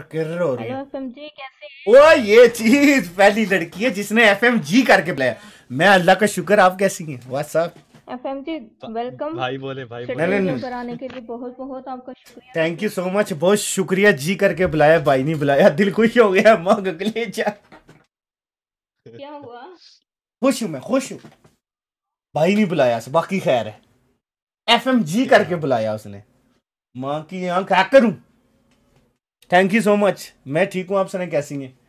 और किर्र हो रही है एफएमजी कैसे ओ ये चीज पहली लड़की है जिसने एफएमजी करके बुलाया मैं अल्लाह का शुक्र आप कैसी हैं व्हाट्सअप एफएमजी वेलकम भाई बोले भाई बोले नहीं नहीं कराने के लिए बहुत बहुत आपका शुक्रिया थैंक यू सो मच बहुत शुक्रिया जी करके बुलाया भाई नहीं बुलाया दिल खुश हो गया मां गले जा क्या हुआ खुश हूँ मैं खुश हूँ भाई नहीं बुलाया बाकी खैर है एफएमजी करके बुलाया उसने माँ की आंख हैकर हूँ थैंक यू सो मच मैं ठीक हूँ आप सर कैसी हैं